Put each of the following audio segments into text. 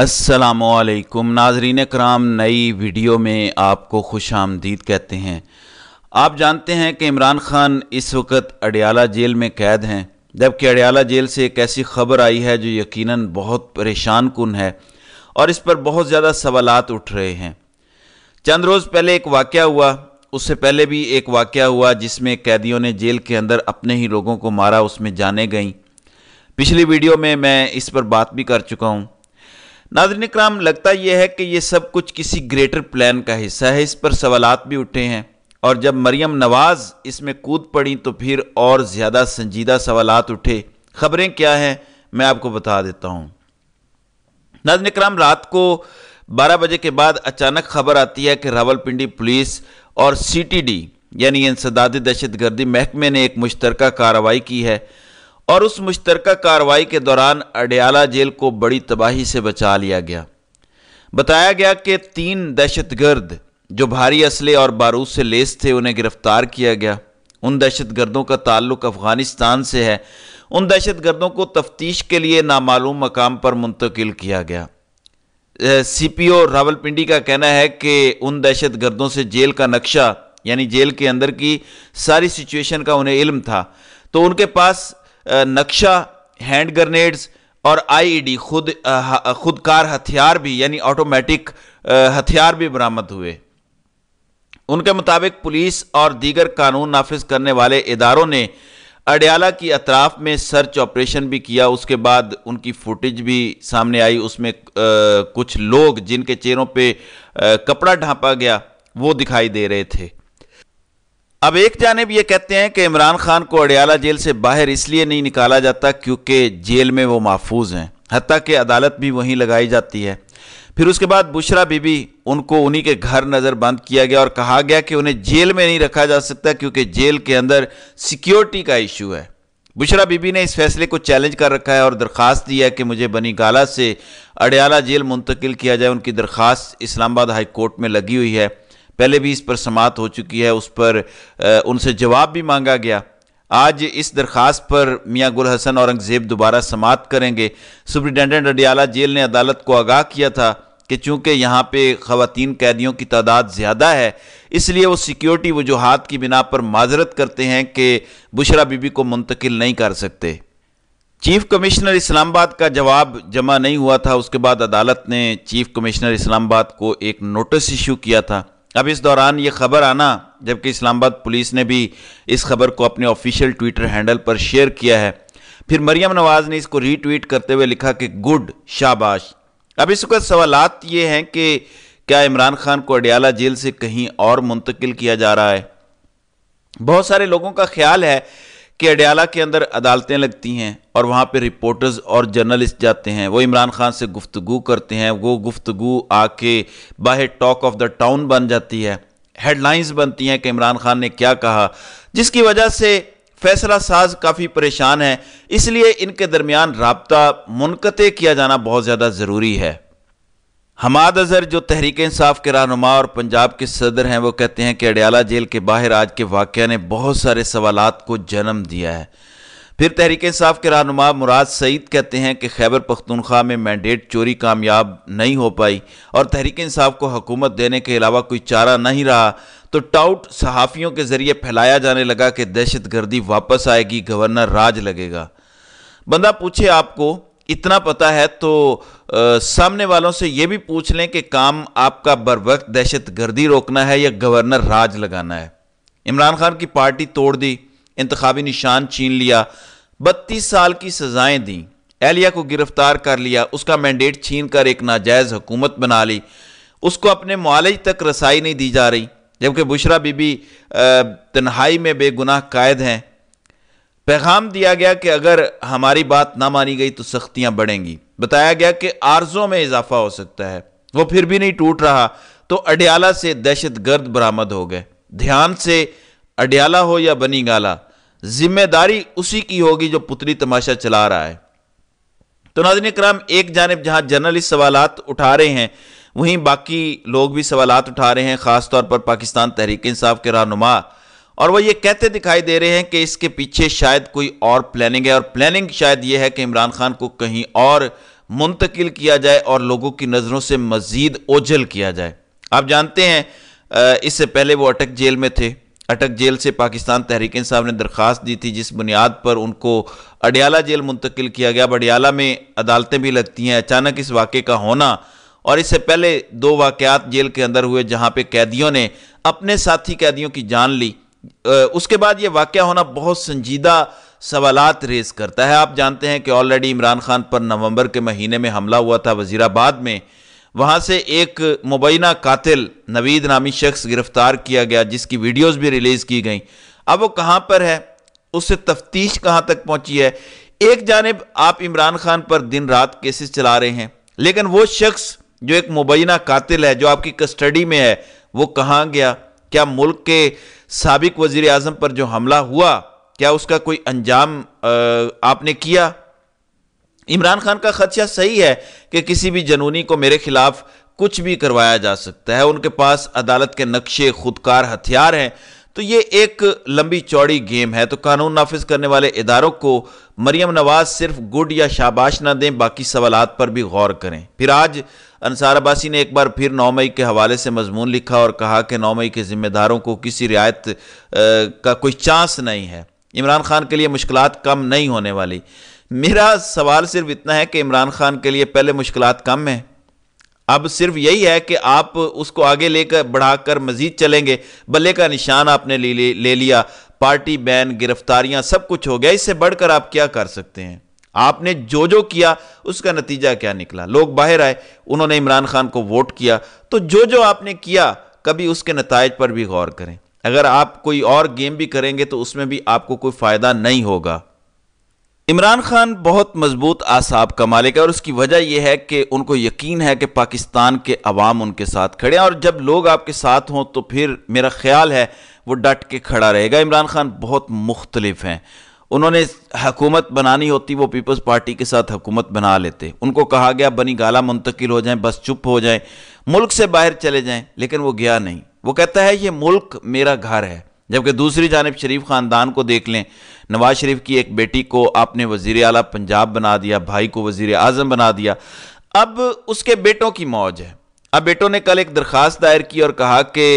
असलकुम नाजरीन कराम नई वीडियो में आपको खुश आमदीद कहते हैं आप जानते हैं कि इमरान खान इस वक्त अडयाला जेल में कैद हैं जबकि अडयाला जेल से एक ऐसी खबर आई है जो यकीनन बहुत परेशान कन है और इस पर बहुत ज़्यादा सवाल उठ रहे हैं चंद रोज़ पहले एक वाक़ हुआ उससे पहले भी एक वाक़ हुआ जिसमें कैदियों ने जेल के अंदर अपने ही लोगों को मारा उसमें जाने गई पिछली वीडियो में मैं इस पर बात भी कर चुका हूँ नादरन कराम लगता यह है कि ये सब कुछ किसी ग्रेटर प्लान का हिस्सा है इस पर सवालत भी उठे हैं और जब मरियम नवाज़ इसमें कूद पड़ी तो फिर और ज़्यादा संजीदा सवालात उठे खबरें क्या हैं मैं आपको बता देता हूँ नाजन कराम रात को 12 बजे के बाद अचानक खबर आती है कि रावलपिंडी पुलिस और सीटीडी यानी इंसदाद दहशत गर्दी महकमे ने एक मुश्तरक कार्रवाई की है और उस मुश्तर कार्रवाई के दौरान अडयाला जेल को बड़ी तबाही से बचा लिया गया बताया गया कि तीन दहशतगर्द जो भारी असले और बारूद से लेस थे उन्हें गिरफ्तार किया गया उन दहशतगर्दों का ताल्लुक अफगानिस्तान से है उन दहशतगर्दों को तफ्तीश के लिए नामालूम मकाम पर मुंतकिल किया गया सी पी ओ रावलपिंडी का कहना है कि उन दहशतगर्दों से जेल का नक्शा यानी जेल के अंदर की सारी सिचुएशन का उन्हें इल्म था तो उनके पास नक्शा हैंड ग्रनेड्स और आईईडी e खुद खुदकार हथियार भी यानी ऑटोमेटिक हथियार भी बरामद हुए उनके मुताबिक पुलिस और दीगर कानून नाफिज करने वाले इदारों ने अडयाला की अतराफ में सर्च ऑपरेशन भी किया उसके बाद उनकी फुटेज भी सामने आई उसमें कुछ लोग जिनके चेहरों पे कपड़ा ढांपा गया वो दिखाई दे रहे थे अब एक जानब ये कहते हैं कि इमरान खान को अडयाला जेल से बाहर इसलिए नहीं निकाला जाता क्योंकि जेल में वो महफूज हैं हती कि अदालत भी वहीं लगाई जाती है फिर उसके बाद बुशरा बीबी उनको उन्हीं के घर नज़रबंद किया गया और कहा गया कि उन्हें जेल में नहीं रखा जा सकता क्योंकि जेल के अंदर सिक्योरिटी का इशू है बुशरा बीबी ने इस फैसले को चैलेंज कर रखा है और दरख्वास्त दी है कि मुझे बनी गाला से अडयाला जेल मुंतकिल किया जाए उनकी दरख्वास्त इस्लामाबाद हाई कोर्ट में लगी हुई है पहले भी इस पर समाप्त हो चुकी है उस पर उनसे जवाब भी मांगा गया आज इस दरख्वास्त पर मियाँ गुल हसन औरंगज़ेब दोबारा समाप्त करेंगे सुप्रिटेंडेंट अडियाला जेल ने अदालत को आगाह किया था कि चूँकि यहाँ पे ख़वान कैदियों की तादाद ज़्यादा है इसलिए वो सिक्योरिटी वजूहत की बिना पर माजरत करते हैं कि बुशरा बीबी को मुंतकिल नहीं कर सकते चीफ कमिश्नर इस्लामाबाद का जवाब जमा नहीं हुआ था उसके बाद अदालत ने चीफ कमिश्नर इस्लामाबाद को एक नोटिस इशू किया था अब इस दौरान ये खबर आना जबकि इस्लामाबाद पुलिस ने भी इस खबर को अपने ऑफिशियल ट्विटर हैंडल पर शेयर किया है फिर मरियम नवाज ने इसको रीट्वीट करते हुए लिखा कि गुड शाबाश अब इस वक्त सवालत ये हैं कि क्या इमरान खान को अडियाला जेल से कहीं और मुंतकिल किया जा रहा है बहुत सारे लोगों का ख्याल है कि अडयाला के अंदर अदालतें लगती हैं और वहाँ पे रिपोर्टर्स और जर्नलिस्ट जाते हैं वो इमरान खान से गुफ्तगु करते हैं वो गुफ्तगु आके बाहर टॉक ऑफ द टाउन बन जाती है हेडलाइंस बनती हैं कि इमरान खान ने क्या कहा जिसकी वजह से फैसला साज काफ़ी परेशान है इसलिए इनके दरमियान रबता मुनक़ किया जाना बहुत ज़्यादा ज़रूरी है हमाद अजहर जो तहरीक इंसाफ के रहनुमा और पंजाब के सदर हैं वो कहते हैं कि अडयाला जेल के बाहर आज के वाक़ ने बहुत सारे सवाल को जन्म दिया है फिर तहरीक इंसाफ के रहनुमा मुराद सईद कहते हैं कि खैबर पख्तनख्वा में मैंडेट चोरी कामयाब नहीं हो पाई और तहरीक इंसाफ को हुकूमत देने के अलावा कोई चारा नहीं रहा तो टाउट सहाफ़ियों के ज़रिए फैलाया जाने लगा कि दहशत गर्दी वापस आएगी गवर्नर राज लगेगा बंदा पूछे आपको इतना पता है तो आ, सामने वालों से ये भी पूछ लें कि काम आपका बर वक्त दहशत गर्दी रोकना है या गवर्नर राज लगाना है इमरान खान की पार्टी तोड़ दी इंतवी निशान छीन लिया बत्तीस साल की सजाएं दी एहलिया को गिरफ्तार कर लिया उसका मैंडेट छीन कर एक नाजायज़ हुकूमत बना ली उसको अपने मालज तक रसाई नहीं दी जा रही जबकि बुशरा बीबी तन्हाई में बेगुनाह कायद हैं पैगाम दिया गया कि अगर हमारी बात ना मानी गई तो सख्तियां बढ़ेंगी बताया गया कि आर्जों में इजाफा हो सकता है वो फिर भी नहीं टूट रहा तो अडयाला से दहशत गर्द बरामद हो गए ध्यान से अडयाला हो या बनी गाला जिम्मेदारी उसी की होगी जो पुतली तमाशा चला रहा है तो नाजन कराम एक जानब जहां जर्नलिस्ट सवाल उठा रहे हैं वहीं बाकी लोग भी सवाल उठा रहे हैं खासतौर पर पाकिस्तान तहरीक इंसाफ के रहनुमा और वो ये कहते दिखाई दे रहे हैं कि इसके पीछे शायद कोई और प्लानिंग है और प्लानिंग शायद ये है कि इमरान खान को कहीं और मुंतकिल किया जाए और लोगों की नज़रों से मज़ीद ओझल किया जाए आप जानते हैं इससे पहले वो अटक जेल में थे अटक जेल से पाकिस्तान तहरीक साहब ने दरख्वास्त दी थी जिस बुनियाद पर उनको अडियाला जेल मुंतकिल किया गया अब अडियाला में अदालतें भी लगती हैं अचानक इस वाक़े का होना और इससे पहले दो वाक़ात जेल के अंदर हुए जहाँ पे कैदियों ने अपने साथी कैदियों की जान ली उसके बाद ये वाक़ होना बहुत संजीदा सवाल रेज करता है आप जानते हैं कि ऑलरेडी इमरान खान पर नवंबर के महीने में हमला हुआ था वजीराबाद में वहाँ से एक मुबैना कातिल नवीद नामी शख्स गिरफ्तार किया गया जिसकी वीडियोज भी रिलीज़ की गई अब वो कहाँ पर है उससे तफ्तीश कहाँ तक पहुँची है एक जानब आप इमरान खान पर दिन रात केसेस चला रहे हैं लेकिन वो शख्स जो एक मुबैना कातिल है जो आपकी कस्टडी में है वो कहाँ गया क्या मुल्क के सबक वजीर अजम पर जो हमला हुआ क्या उसका कोई अंजाम आपने किया इमरान खान का खदशा सही है कि किसी भी जनूनी को मेरे खिलाफ कुछ भी करवाया जा सकता है उनके पास अदालत के नक्शे खुदकार हथियार हैं तो ये एक लंबी चौड़ी गेम है तो कानून नाफिज करने वाले इदारों को मरियम नवाज सिर्फ गुड या शाबाश ना दें बाकी सवालत पर भी गौर करें फिर आज अनसार अब्बासी ने एक बार फिर नौ मई के हवाले से मजमून लिखा और कहा कि नौ मई के जिम्मेदारों को किसी रियायत का कोई चांस नहीं है इमरान खान के लिए मुश्किल कम नहीं होने वाली मेरा सवाल सिर्फ इतना है कि इमरान खान के लिए पहले मुश्किल कम हैं अब सिर्फ यही है कि आप उसको आगे लेकर बढ़ाकर मजीद चलेंगे बल्ले का निशान आपने ले, ले लिया पार्टी बैन गिरफ्तारियां सब कुछ हो गया इससे बढ़कर आप क्या कर सकते हैं आपने जो जो किया उसका नतीजा क्या निकला लोग बाहर आए उन्होंने इमरान खान को वोट किया तो जो जो आपने किया कभी उसके नतज पर भी गौर करें अगर आप कोई और गेम भी करेंगे तो उसमें भी आपको कोई फ़ायदा नहीं होगा इमरान खान बहुत मजबूत आसाब का मालिक है और उसकी वजह यह है कि उनको यकीन है कि पाकिस्तान के अवाम उनके साथ खड़े हैं और जब लोग आपके साथ हों तो फिर मेरा ख्याल है वो डट के खड़ा रहेगा इमरान खान बहुत मुख्तलिफ हैं उन्होंने हकूमत बनानी होती वो पीपल्स पार्टी के साथ हुकूमत बना लेते उनको कहा गया बनी गाला मुंतकिल हो जाएं बस चुप हो जाएं मुल्क से बाहर चले जाएं लेकिन वो गया नहीं वो कहता है ये मुल्क मेरा घर है जबकि दूसरी जानब शरीफ ख़ानदान को देख लें नवाज शरीफ की एक बेटी को आपने वज़ी अला पंजाब बना दिया भाई को वज़ी अजम बना दिया अब उसके बेटों की मौज है अब बेटों ने कल एक दरख्वास्त दायर की और कहा कि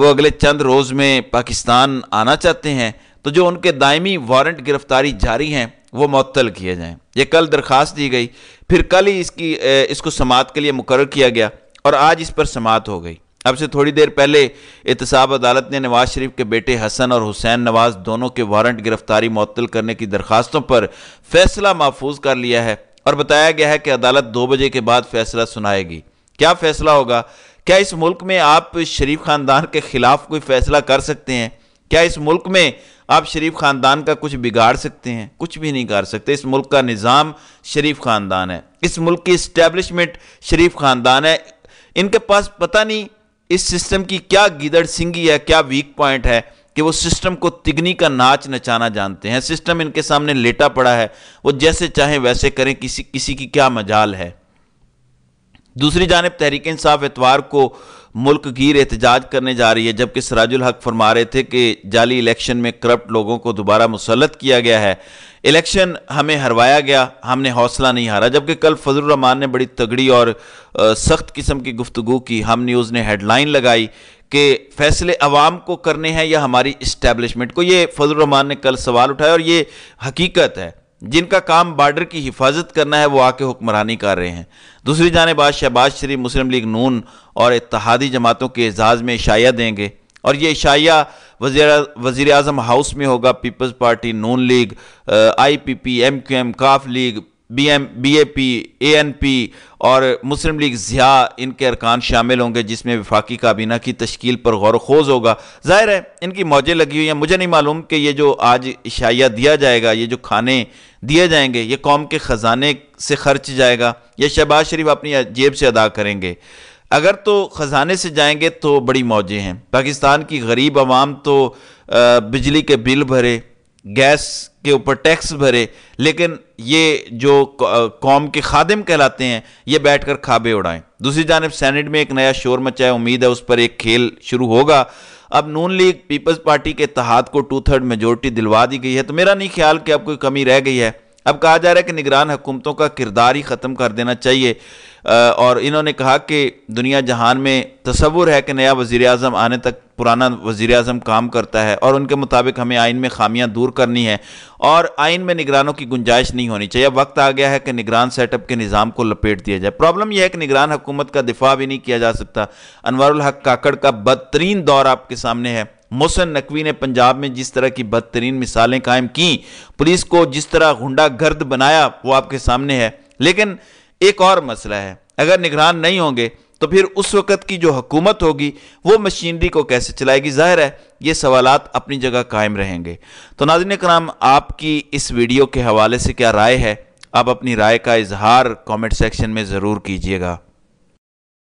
वो अगले चंद रोज़ में पाकिस्तान आना चाहते हैं तो जो उनके दायमी वारंट गिरफ्तारी जारी हैं वो मअतल किए जाएँ ये कल दरख्वास्त दी गई फिर कल ही इसकी इसको समात के लिए मुकर किया गया और आज इस पर समात हो गई अब से थोड़ी देर पहले एहतसाब अदालत ने नवाज शरीफ के बेटे हसन और हुसैन नवाज दोनों के वारंट गिरफ्तारी मअतल करने की दरखास्तों पर फैसला महफूज कर लिया है और बताया गया है कि अदालत दो बजे के बाद फैसला सुनाएगी क्या फैसला होगा क्या इस मुल्क में आप शरीफ खानदान के खिलाफ कोई फैसला कर सकते हैं क्या इस मुल्क में आप शरीफ खानदान का कुछ बिगाड़ सकते हैं कुछ भी नहीं कर सकते इस मुल्क का निज़ाम शरीफ खानदान है इस मुल्क की इस्टेब्लिशमेंट शरीफ खानदान है इनके पास पता नहीं इस सिस्टम की क्या गिदड़ सिंगी है क्या वीक पॉइंट है कि वो सिस्टम को तिगनी का नाच नचाना जानते हैं सिस्टम इनके सामने लेटा पड़ा है वो जैसे चाहे वैसे करें किसी किसी की क्या मजाल है दूसरी जानब तहरीक इंसाफ एतवार को मुल्क गिर एहतजाज करने जा रही है जबकि सराजुल हक फरमा रहे थे कि जाली इलेक्शन में करप्ट लोगों को दोबारा मुसलत किया गया है इलेक्शन हमें हरवाया गया हमने हौसला नहीं हारा जबकि कल फजल रहमान ने बड़ी तगड़ी और सख्त किस्म की गुफ्तु की हम न्यूज़ ने हेडलाइन लगाई कि फैसले अवाम को करने हैं या हमारी इस्टेबलिशमेंट को ये फजल ने कल सवाल उठाया और ये हकीकत है जिनका काम बॉर्डर की हिफाजत करना है वो आके हुक्मरानी कर रहे हैं दूसरी जानब शहबाज शरीफ मुस्लिम लीग नून और इतिहादी जमातों के एजाज़ में इशाया देंगे और ये इशाया वजीर अजम हाउस में होगा People's Party Noon League I P P M Q M Qaf League B M B A P A N P और मुस्लिम लीग ज़िया इनके अरकान शामिल होंगे जिसमें विफाक़ी काबीना की तश्कील पर गौर खोज होगा ज़ाहिर है इनकी मौजें लगी हुई हैं मुझे नहीं मालूम कि ये जो आज इशाया दिया जाएगा ये जो खाने दिए जाएंगे ये कौम के ख़जाने से खर्च जाएगा यह शहबाज शरीफ अपनी जेब से अदा करेंगे अगर तो ख़जाने से जाएंगे तो बड़ी मौजें हैं पाकिस्तान की गरीब आवाम तो बिजली के बिल भरे गैस के ऊपर टैक्स भरे लेकिन ये जो कौम के खादिम कहलाते हैं ये बैठकर खाबे उड़ाएं दूसरी जानब सैनेट में एक नया शोर मचा है उम्मीद है उस पर एक खेल शुरू होगा अब नून लीग पीपल्स पार्टी के तहत को टू थर्ड मेजोरिटी दिलवा दी गई है तो मेरा नहीं ख्याल कि अब कोई कमी रह गई है अब कहा जा रहा है कि निगरान हुकूमतों का किरदार ही ख़त्म कर देना चाहिए और इन्होंने कहा कि दुनिया जहान में तस्वुर है कि नया वज़ी अजम आने तक पुराना वज़ी अजम काम करता है और उनके मुताबिक हमें आइन में खामियां दूर करनी है और आइन में निगरानों की गुंजाइश नहीं होनी चाहिए वक्त आ गया है कि निगरान सेटअप के निज़ाम को लपेट दिया जाए प्रॉब्लम यह है कि निगरान हुकूमत का दिफा भी नहीं किया जा सकता अनवर हक काकड़ का बदतरीन दौर आपके सामने है मोहसन नकवी ने पंजाब में जिस तरह की बदतरीन मिसालें कायम की पुलिस को जिस तरह गुंडा गर्द बनाया वो आपके सामने है लेकिन एक और मसला है अगर निगरान नहीं होंगे तो फिर उस वक़्त की जो हुकूमत होगी वो मशीनरी को कैसे चलाएगी ज़ाहिर है ये सवालात अपनी जगह कायम रहेंगे तो नाजिन कराम आपकी इस वीडियो के हवाले से क्या राय है आप अपनी राय का इजहार कमेंट सेक्शन में ज़रूर कीजिएगा